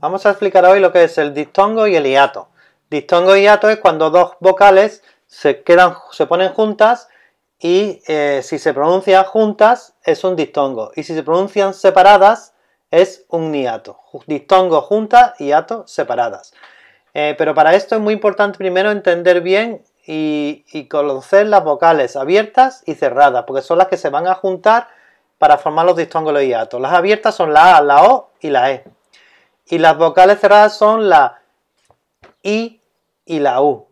Vamos a explicar hoy lo que es el distongo y el hiato. Distongo y hiato es cuando dos vocales se, quedan, se ponen juntas y eh, si se pronuncian juntas es un distongo y si se pronuncian separadas es un hiato. Distongo juntas, hiato separadas. Eh, pero para esto es muy importante primero entender bien y, conocer las vocales abiertas y cerradas, porque son las que se van a juntar para formar los distongos y los hiatos. Las abiertas son la A, la O y la E. Y las vocales cerradas son la I y la U.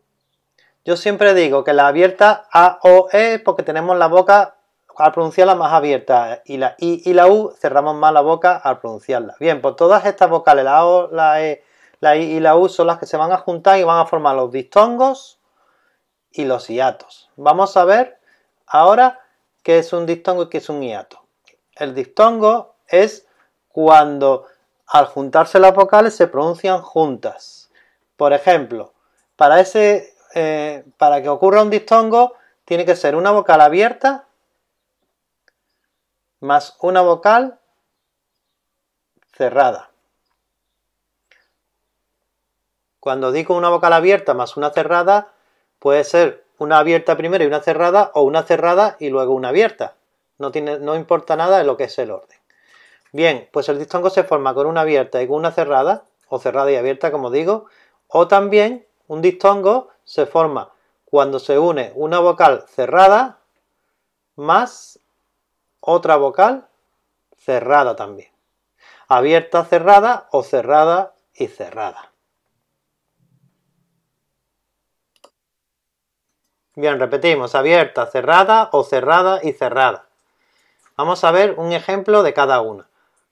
Yo siempre digo que la abierta A, O, E porque tenemos la boca al pronunciarla más abierta y la I y la U cerramos más la boca al pronunciarla. Bien, pues todas estas vocales, la O, la E, la I y la U son las que se van a juntar y van a formar los distongos y los hiatos. Vamos a ver ahora qué es un distongo y qué es un hiato. El distongo es cuando al juntarse las vocales se pronuncian juntas. Por ejemplo, eh, para, que ocurra un distongo tiene que ser una vocal abierta más una vocal cerrada. Cuando digo una vocal abierta más una cerrada, puede ser una abierta primero y una cerrada o una cerrada y luego una abierta. No, no importa nada de lo que es el orden. Bien, pues el distongo se forma con una abierta y con una cerrada, o cerrada y abierta, como digo, o también un distongo se forma cuando se une una vocal cerrada más otra vocal cerrada también. Abierta, cerrada o cerrada y cerrada. Bien, repetimos, abierta, cerrada o cerrada y cerrada. Vamos a ver un ejemplo de cada una.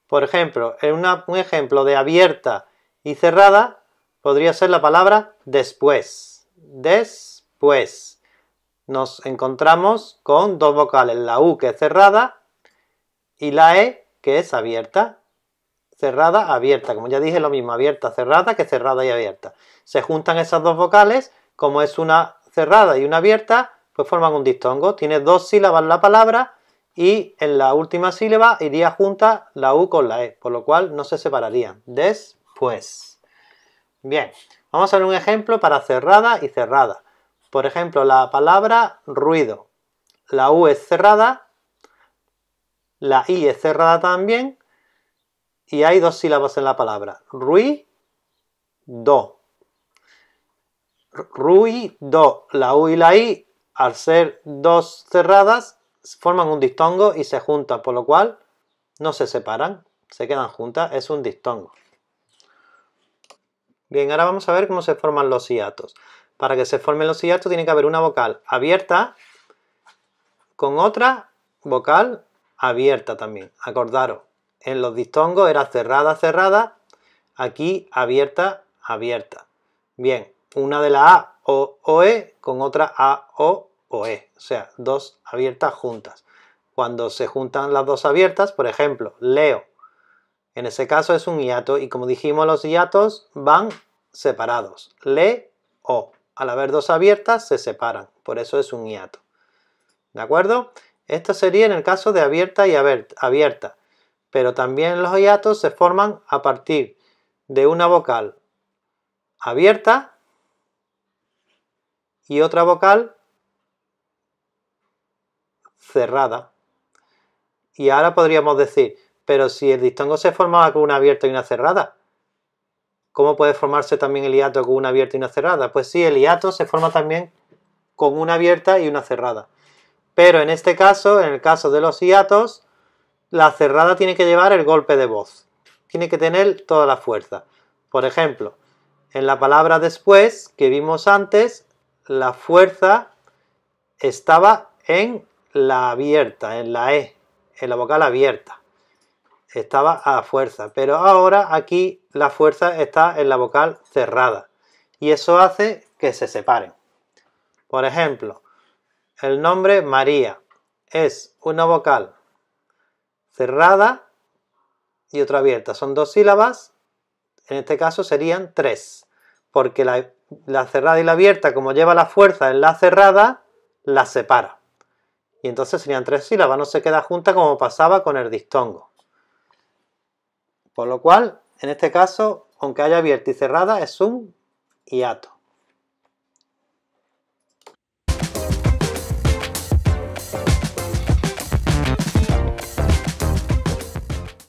Por ejemplo, en un ejemplo de abierta y cerrada podría ser la palabra después. Después. Nos encontramos con dos vocales, la U que es cerrada y la E que es abierta. Cerrada, abierta. Como ya dije, lo mismo, abierta, cerrada que cerrada y abierta. Se juntan esas dos vocales, como es una cerrada y una abierta, pues forman un distongo. Tiene dos sílabas la palabra y en la última sílaba iría junta la U con la E, por lo cual no se separarían. Después. Bien, vamos a ver un ejemplo para cerrada y cerrada. Por ejemplo, la palabra ruido. La U es cerrada, la I es cerrada también, y hay dos sílabas en la palabra. Rui-do. Rui-do. La U y la I, al ser dos cerradas, forman un distongo y se juntan, por lo cual no se separan, se quedan juntas, es un distongo. Bien, ahora vamos a ver cómo se forman los hiatos. Para que se formen los hiatos tiene que haber una vocal abierta con otra vocal abierta también. Acordaros, en los distongos era cerrada, cerrada, aquí abierta, abierta. Bien, una de la A o OE con otra A o o e, o sea, dos abiertas juntas. Cuando se juntan las dos abiertas, por ejemplo, leo, en ese caso es un hiato y como dijimos los hiatos van separados, le o. Al haber dos abiertas se separan, por eso es un hiato. ¿De acuerdo? Esto sería en el caso de abierta y abierta, pero también los hiatos se forman a partir de una vocal abierta y otra vocal cerrada. Y ahora podríamos decir, pero si el distongo se formaba con una abierta y una cerrada, ¿cómo puede formarse también el hiato con una abierta y una cerrada? Pues sí, el hiato se forma también con una abierta y una cerrada. Pero en este caso, en el caso de los hiatos, la cerrada tiene que llevar el golpe de voz. Tiene que tener toda la fuerza. Por ejemplo, en la palabra después que vimos antes, la fuerza estaba en la abierta, en la E, en la vocal abierta. Estaba a fuerza, pero ahora aquí la fuerza está en la vocal cerrada y eso hace que se separen. Por ejemplo, el nombre María es una vocal cerrada y otra abierta. Son dos sílabas, en este caso serían tres, porque la, cerrada y la abierta, como lleva la fuerza en la cerrada, la separa y entonces serían tres sílabas, no se queda junta como pasaba con el distongo. Por lo cual, en este caso, aunque haya abierta y cerrada, es un hiato.